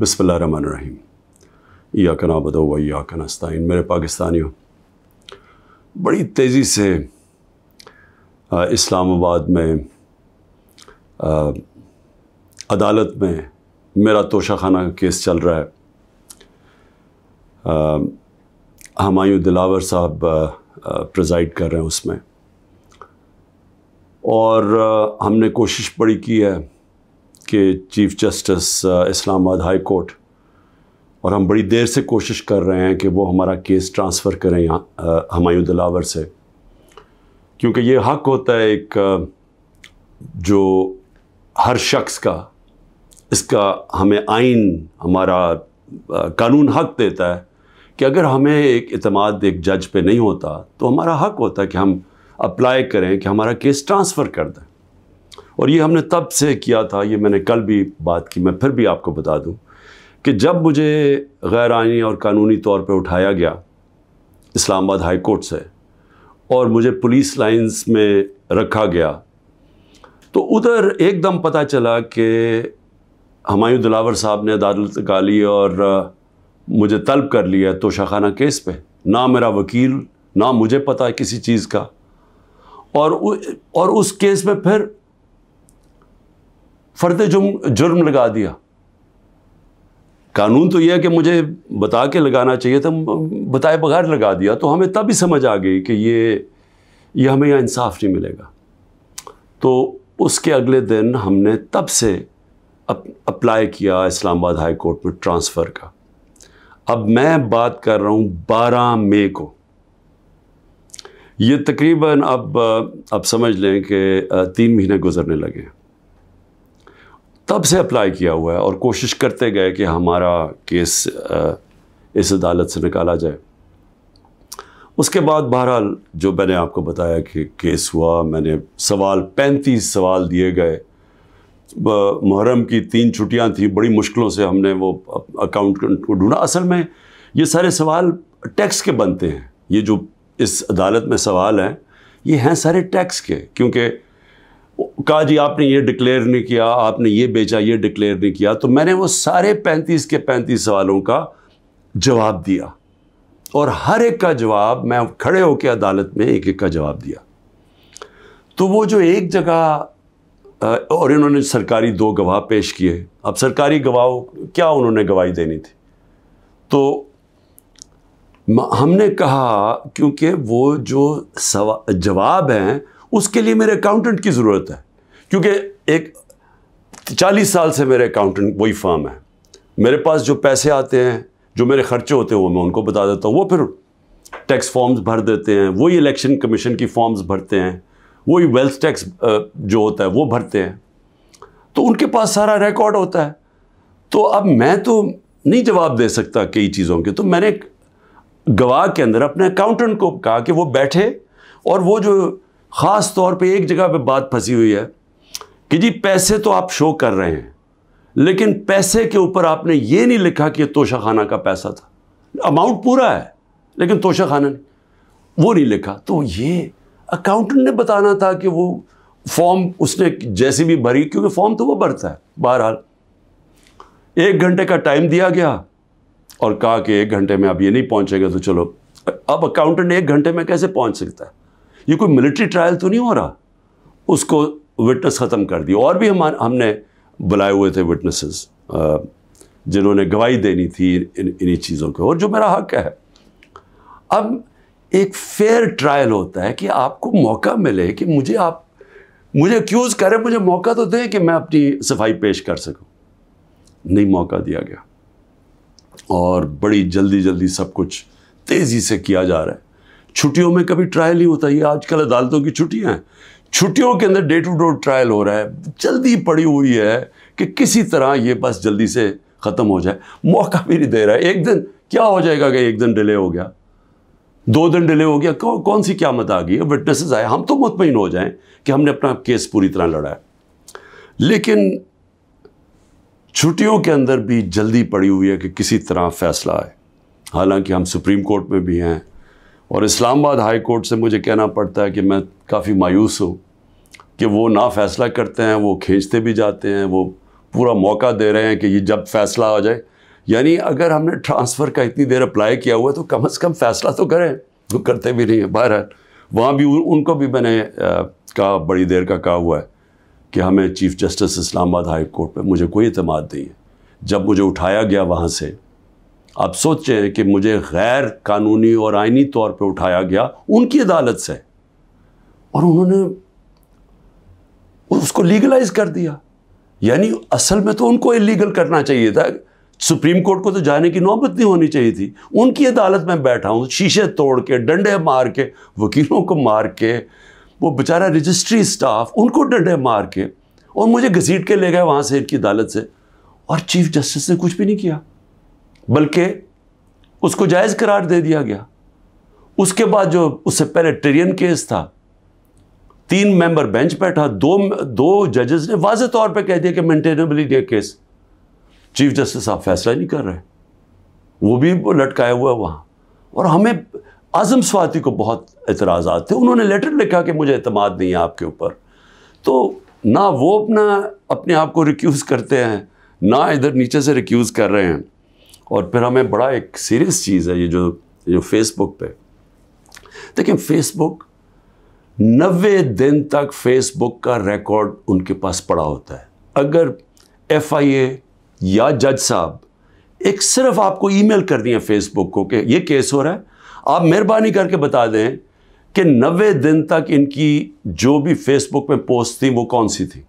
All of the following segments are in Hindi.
रहीम या कना बदो या कनास्तान मेरे पाकिस्तानियों बड़ी तेज़ी से इस्लामाबाद में आ, अदालत में मेरा तोशा खाना केस चल रहा है हमायूं दिलावर साहब प्रज़ाइड कर रहे हैं उसमें और आ, हमने कोशिश बड़ी की है के chief justice Islamabad high court और हम बड़ी देर से कोशिश कर रहे हैं कि वो हमारा केस ट्रांसफ़र करें यहाँ uh, हमायूं दिलावर से क्योंकि ये हक होता है एक uh, जो हर शख्स का इसका हमें आइन हमारा uh, कानून हक देता है कि अगर हमें एक अतमाद एक जज पे नहीं होता तो हमारा हक होता है कि हम अप्लाई करें कि हमारा केस ट्रांसफ़र कर दें और ये हमने तब से किया था ये मैंने कल भी बात की मैं फिर भी आपको बता दूं कि जब मुझे गैर आइनी और कानूनी तौर पर उठाया गया इस्लामाबाद हाई कोर्ट से और मुझे पुलिस लाइंस में रखा गया तो उधर एकदम पता चला कि हमायूं दिलावर साहब ने अदालत गाली और मुझे तलब कर लिया तोशाखाना केस पे ना मेरा वकील ना मुझे पता है किसी चीज़ का और और उस केस में फिर फ़र्द जुर्म जुर्म लगा दिया कानून तो यह है कि मुझे बता के लगाना चाहिए था बताए बगैर लगा दिया तो हमें तभी समझ आ गई कि ये ये हमें यहाँ इंसाफ नहीं मिलेगा तो उसके अगले दिन हमने तब से अप, अप्लाई किया इस्लामाबाद हाई कोर्ट में ट्रांसफ़र का अब मैं बात कर रहा हूँ बारह मई को ये तकरीबन अब अब समझ लें कि तीन महीने गुजरने लगे हैं तब से अप्लाई किया हुआ है और कोशिश करते गए कि हमारा केस इस अदालत से निकाला जाए उसके बाद बहरहाल जो मैंने आपको बताया कि केस हुआ मैंने सवाल पैंतीस सवाल दिए गए मुहर्रम की तीन छुट्टियां थी बड़ी मुश्किलों से हमने वो अकाउंट को ढूंढा असल में ये सारे सवाल टैक्स के बनते हैं ये जो इस अदालत में सवाल हैं ये हैं सारे टैक्स के क्योंकि कहा जी आपने ये डिक्लेयर नहीं किया आपने ये बेचा ये डिक्लेयर नहीं किया तो मैंने वो सारे पैंतीस के पैंतीस सवालों का जवाब दिया और हर एक का जवाब मैं खड़े होकर अदालत में एक एक का जवाब दिया तो वो जो एक जगह और इन्होंने सरकारी दो गवाह पेश किए अब सरकारी गवाह क्या उन्होंने गवाही देनी थी तो हमने कहा क्योंकि वो जो जवाब हैं उसके लिए मेरे अकाउंटेंट की ज़रूरत है क्योंकि एक चालीस साल से मेरे अकाउंटेंट वही फर्म है मेरे पास जो पैसे आते हैं जो मेरे खर्चे होते हैं वो मैं उनको बता देता हूँ वो फिर टैक्स फॉर्म्स भर देते हैं वही इलेक्शन कमीशन की फॉर्म्स भरते हैं वही वेल्थ टैक्स जो होता है वो भरते हैं तो उनके पास सारा रिकॉर्ड होता है तो अब मैं तो नहीं जवाब दे सकता कई चीज़ों के तो मैंने गवाह के अंदर अपने अकाउंटेंट को कहा कि वो बैठे और वो जो ख़ास तौर पे एक जगह पे बात फंसी हुई है कि जी पैसे तो आप शो कर रहे हैं लेकिन पैसे के ऊपर आपने ये नहीं लिखा कि तोशा खाना का पैसा था अमाउंट पूरा है लेकिन तोशा खाना नहीं वो नहीं लिखा तो ये अकाउंटेंट ने बताना था कि वो फॉर्म उसने जैसी भी भरी क्योंकि फॉर्म तो वो भरता है बहरहाल एक घंटे का टाइम दिया गया और कहा कि एक घंटे में अब ये नहीं पहुंचेगा तो चलो अब अकाउंटेंट एक घंटे में कैसे पहुंच सकता है ये कोई मिलिट्री ट्रायल तो नहीं हो रहा उसको विटनेस ख़त्म कर दिया और भी हम हमने बुलाए हुए थे विटनेसेस जिन्होंने गवाही देनी थी इन इन्हीं चीज़ों को और जो मेरा हक है अब एक फेयर ट्रायल होता है कि आपको मौका मिले कि मुझे आप मुझे अक्यूज़ करें मुझे मौका तो दें कि मैं अपनी सफाई पेश कर सकूं नहीं मौका दिया गया और बड़ी जल्दी जल्दी सब कुछ तेज़ी से किया जा रहा है छुट्टियों में कभी ट्रायल ही होता है ये आजकल अदालतों की छुट्टियाँ हैं छुट्टियों के अंदर डे टू डे ट्रायल हो रहा है जल्दी पड़ी हुई है कि किसी तरह ये बस जल्दी से ख़त्म हो जाए मौका भी नहीं दे रहा है एक दिन क्या हो जाएगा कि एक दिन डिले हो गया दो दिन डिले हो गया कौ, कौन सी क्या मत आ गई है विटनेसेस आए हम तो मुतमिन हो जाएं कि हमने अपना केस पूरी तरह लड़ा है लेकिन छुट्टियों के अंदर भी जल्दी पड़ी हुई है कि किसी तरह फैसला आए हालांकि हम सुप्रीम कोर्ट में भी हैं और इस्लामाबाद हाई कोर्ट से मुझे कहना पड़ता है कि मैं काफ़ी मायूस हूँ कि वो ना फ़ैसला करते हैं वो खींचते भी जाते हैं वो पूरा मौका दे रहे हैं कि ये जब फ़ैसला आ जाए यानी अगर हमने ट्रांसफ़र का इतनी देर अप्लाई किया हुआ है तो कम अज़ कम फ़ैसला तो करें वो तो करते भी नहीं है बहरहाल वहाँ भी उनको भी मैंने कहा बड़ी देर का कहा हुआ है कि हमें chief justice Islamabad high court पर मुझे कोई अतमाद नहीं है जब मुझे उठाया गया वहाँ से अब सोचे कि मुझे गैर कानूनी और आइनी तौर पे उठाया गया उनकी अदालत से और उन्होंने उसको लीगलाइज कर दिया यानी असल में तो उनको इलीगल करना चाहिए था सुप्रीम कोर्ट को तो जाने की नौबत नहीं होनी चाहिए थी उनकी अदालत में बैठा हूँ शीशे तोड़ के डंडे मार के वकीलों को मार के वो बेचारा रजिस्ट्री स्टाफ उनको डंडे मार के और मुझे घसीट के ले गए वहाँ से इनकी अदालत से और चीफ जस्टिस ने कुछ भी नहीं किया बल्कि उसको जायज़ करार दे दिया गया उसके बाद जो उससे पहले टेरियन केस था तीन मेंबर बेंच बैठा दो दो जजेस ने वाज तौर पे कह दिया कि मेंटेनेबिलिटी केस चीफ जस्टिस साहब फैसला नहीं कर रहे वो भी लटकाया हुआ है वहाँ और हमें आज़म स्वाति को बहुत एतराज़ थे उन्होंने लेटर लिखा कि मुझे अतमाद नहीं है आपके ऊपर तो ना वो अपना अपने आप को रिक्यूज़ करते हैं ना इधर नीचे से रिक्यूज़ कर रहे हैं और फिर हमें बड़ा एक सीरियस चीज़ है ये जो जो फेसबुक पे देखिए फेसबुक नबे दिन तक फेसबुक का रिकॉर्ड उनके पास पड़ा होता है अगर एफआईए या जज साहब एक सिर्फ आपको ईमेल कर दिए फेसबुक को कि ये केस हो रहा है आप मेहरबानी करके बता दें कि नबे दिन तक इनकी जो भी फेसबुक में पोस्ट थी वो कौन सी थी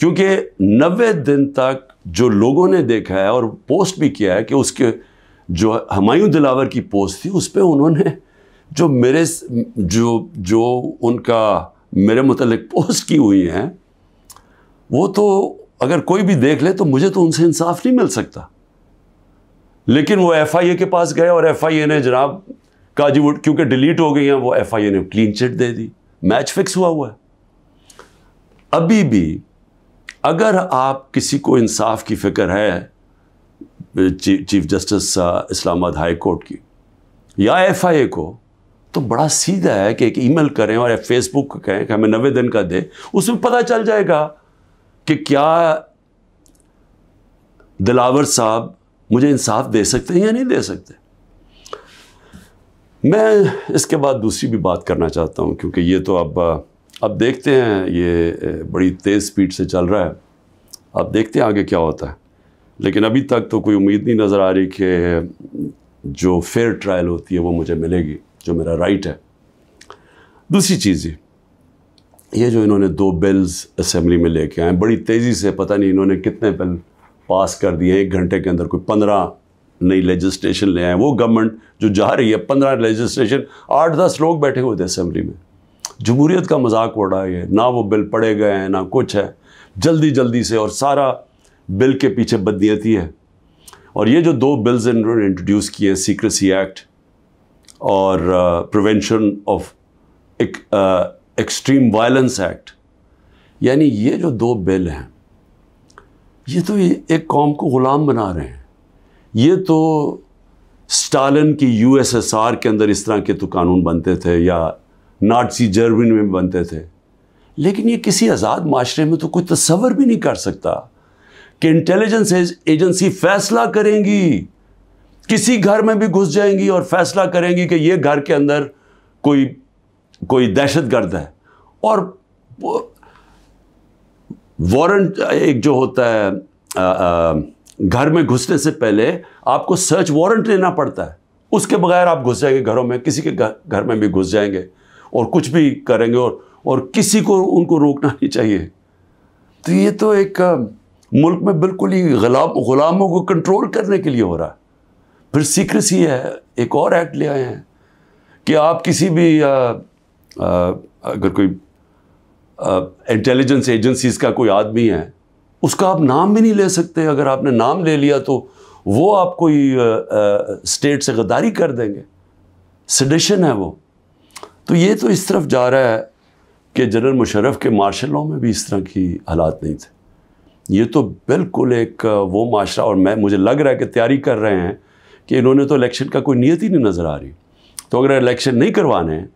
क्योंकि नबे दिन तक जो लोगों ने देखा है और पोस्ट भी किया है कि उसके जो हमायूं दिलावर की पोस्ट थी उस पर उन्होंने जो मेरे जो जो उनका मेरे मतलब पोस्ट की हुई हैं वो तो अगर कोई भी देख ले तो मुझे तो उनसे इंसाफ नहीं मिल सकता लेकिन वो एफआईए के पास गए और एफआईए ने जनाब काजीवुड क्योंकि डिलीट हो गई हैं वो एफआईए ने क्लीन चिट दे दी मैच फिक्स हुआ हुआ है अभी भी अगर आप किसी को इंसाफ की फ़िक्र है chief justice Islamabad high court की या एफआईए को तो बड़ा सीधा है कि एक ईमेल करें और फेसबुक कहें कि हमें नवे दिन का दे उसमें पता चल जाएगा कि क्या दिलावर साहब मुझे इंसाफ दे सकते हैं या नहीं दे सकते मैं इसके बाद दूसरी भी बात करना चाहता हूँ क्योंकि ये तो अब अब देखते हैं ये बड़ी तेज़ स्पीड से चल रहा है अब देखते हैं आगे क्या होता है लेकिन अभी तक तो कोई उम्मीद नहीं नज़र आ रही कि जो फेयर ट्रायल होती है वो मुझे मिलेगी जो मेरा राइट है दूसरी चीज़ ये ये जो इन्होंने दो बिल्स असम्बली में लेके आए बड़ी तेज़ी से पता नहीं इन्होंने कितने बिल पास कर दिए एक घंटे के अंदर कोई पंद्रह नई लेजिस्ट्रेशन ले आए वो गवर्नमेंट जो जा रही है पंद्रह लेजिस्ट्रेशन आठ दस लोग बैठे हुए थे असम्बली में जमहूरीत का मजाक उड़ा है ना वो बिल पड़े गए हैं ना कुछ है जल्दी जल्दी से और सारा बिल के पीछे बदनीयती है और ये जो दो बिल्स इन्होंने इंट्रोड्यूस किए हैं सीक्रेसी एक्ट और prevention of extreme violence act यानी ये जो दो बिल हैं ये तो एक कौम को ग़ुलाम बना रहे हैं ये तो स्टालिन की यूएसएसआर के अंदर इस तरह के तो कानून बनते थे या नाटसी जर्मनी में बनते थे लेकिन ये किसी आज़ाद माशरे में तो कोई तस्वर भी नहीं कर सकता कि इंटेलिजेंस एजेंसी फैसला करेंगी किसी घर में भी घुस जाएंगी और फैसला करेंगी कि ये घर के अंदर कोई कोई दहशत गर्द है और वारंट एक जो होता है घर में घुसने से पहले आपको सर्च वारंट लेना पड़ता है उसके बगैर आप घुस जाएंगे घरों में किसी के घर में भी घुस जाएंगे और कुछ भी करेंगे और और किसी को उनको रोकना नहीं चाहिए तो ये तो एक मुल्क में बिल्कुल ही गुलाम गुलामों को कंट्रोल करने के लिए हो रहा है फिर सीक्रेसी है एक और एक्ट ले आए हैं कि आप किसी भी आ, आ, अगर कोई इंटेलिजेंस एजेंसीज का कोई आदमी है उसका आप नाम भी नहीं ले सकते अगर आपने नाम ले लिया तो वो आप कोई स्टेट से गद्दारी कर देंगे सडिशन है वो तो ये तो इस तरफ जा रहा है कि जनरल मुशरफ के मार्शल लॉ में भी इस तरह की हालात नहीं थे ये तो बिल्कुल एक वो माशरा और मैं मुझे लग रहा है कि तैयारी कर रहे हैं कि इन्होंने तो इलेक्शन का कोई नीयत ही नहीं नज़र आ रही तो अगर इलेक्शन नहीं करवाने हैं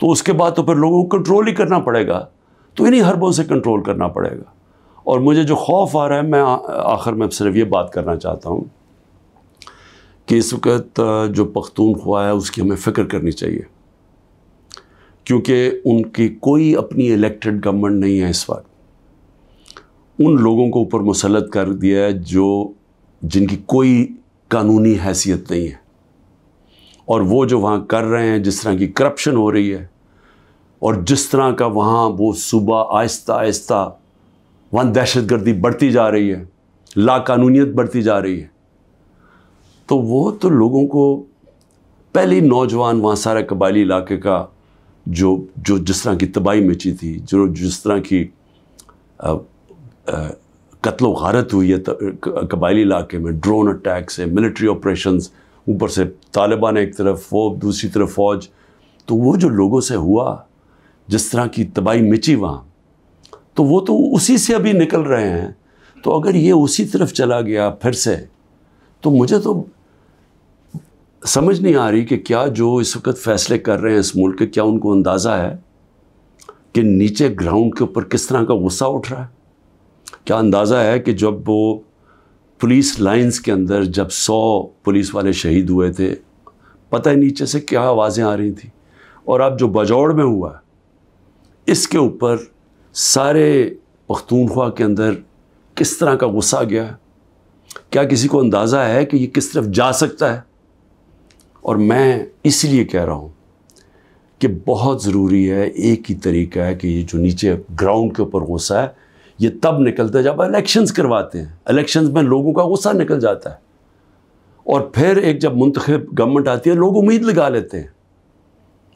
तो उसके बाद तो फिर लोगों को कंट्रोल ही करना पड़ेगा तो इन्हीं हरबों से कंट्रोल करना पड़ेगा और मुझे जो खौफ आ रहा है मैं आखिर में सिर्फ ये बात करना चाहता हूँ कि इस वक्त जो पख्तूनख्वा है उसकी हमें फ़िक्र करनी चाहिए क्योंकि उनकी कोई अपनी इलेक्टेड गवर्नमेंट नहीं है इस वक्त उन लोगों को ऊपर मुसलत कर दिया है जो जिनकी कोई कानूनी हैसियत नहीं है और वो जो वहाँ कर रहे हैं जिस तरह की करप्शन हो रही है और जिस तरह का वहाँ वो सुबह आहिस्ता आहिस्ता वहाँ दहशत गर्दी बढ़ती जा रही है लाकानूनीत बढ़ती जा रही है तो वो तो लोगों को पहले नौजवान वहाँ सारा कबायली इलाके का जो जो जिस तरह की तबाही मची थी जो जिस तरह की कत्ल वारत हुई है कबायली इलाके में ड्रोन अटैक्स है मिलिट्री ऑपरेशन ऊपर से तालिबान एक तरफ वो दूसरी तरफ फ़ौज तो वो जो लोगों से हुआ जिस तरह की तबाही मिची वहाँ तो वो तो उसी से अभी निकल रहे हैं तो अगर ये उसी तरफ चला गया फिर से तो मुझे तो समझ नहीं आ रही कि क्या जो इस वक्त फैसले कर रहे हैं इस मुल्क के क्या उनको अंदाज़ा है कि नीचे ग्राउंड के ऊपर किस तरह का गुस्सा उठ रहा है क्या अंदाज़ा है कि जब वो पुलिस लाइंस के अंदर जब सौ पुलिस वाले शहीद हुए थे पता है नीचे से क्या आवाज़ें आ रही थी और अब जो बजौड़ में हुआ इसके ऊपर सारे पख्तूनख्वा के अंदर किस तरह का गुस्सा गया क्या किसी को अंदाज़ा है कि ये किस तरफ जा सकता है और मैं इसलिए कह रहा हूँ कि बहुत ज़रूरी है एक ही तरीका है कि ये जो नीचे ग्राउंड के ऊपर गुस्सा है ये तब निकलता है जब इलेक्शंस करवाते हैं इलेक्शंस में लोगों का गुस्सा निकल जाता है और फिर एक जब मुंतखब गवर्नमेंट आती है लोग उम्मीद लगा लेते हैं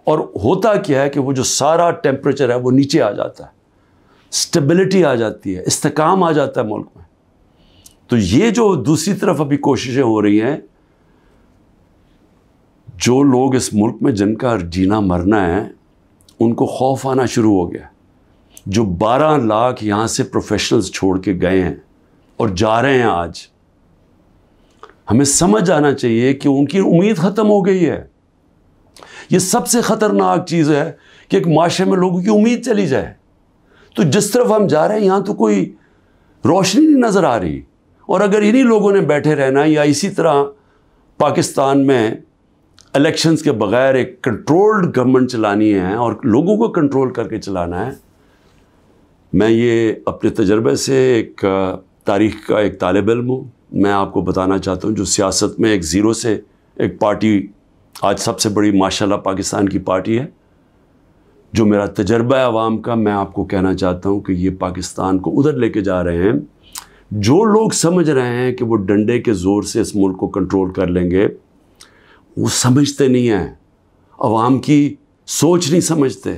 और होता क्या है कि वो जो सारा टेम्परेचर है वो नीचे आ जाता है स्टेबिलिटी आ जाती है इस्तकाम आ जाता है मुल्क में तो ये जो दूसरी तरफ अभी कोशिशें हो रही हैं जो लोग इस मुल्क में जिनका जीना मरना है उनको खौफ आना शुरू हो गया जो 12 लाख यहाँ से प्रोफेशनल्स छोड़ के गए हैं और जा रहे हैं आज हमें समझ आना चाहिए कि उनकी उम्मीद ख़त्म हो गई है ये सबसे ख़तरनाक चीज़ है कि एक माशरे में लोगों की उम्मीद चली जाए तो जिस तरफ हम जा रहे हैं यहाँ तो कोई रोशनी नहीं नज़र आ रही और अगर इन्हीं लोगों ने बैठे रहना या इसी तरह पाकिस्तान में इलेक्शंस के बगैर एक कंट्रोल्ड गवर्नमेंट चलानी है और लोगों को कंट्रोल करके चलाना है मैं ये अपने तजर्बे से एक तारीख का एक तालब इलम हूँ मैं आपको बताना चाहता हूँ जो सियासत में एक ज़ीरो से एक पार्टी आज सबसे बड़ी माशाल्लाह पाकिस्तान की पार्टी है जो मेरा तजर्बा है आवाम का मैं आपको कहना चाहता हूँ कि ये पाकिस्तान को उधर लेके जा रहे हैं जो लोग समझ रहे हैं कि वो डंडे के ज़ोर से इस मुल्क को कंट्रोल कर लेंगे वो समझते नहीं हैं आवाम की सोच नहीं समझते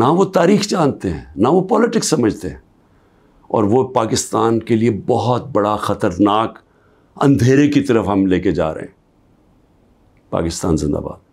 ना वो तारीख जानते हैं ना वो पॉलिटिक्स समझते हैं और वो पाकिस्तान के लिए बहुत बड़ा ख़तरनाक अंधेरे की तरफ हम लेके जा रहे हैं पाकिस्तान जिंदाबाद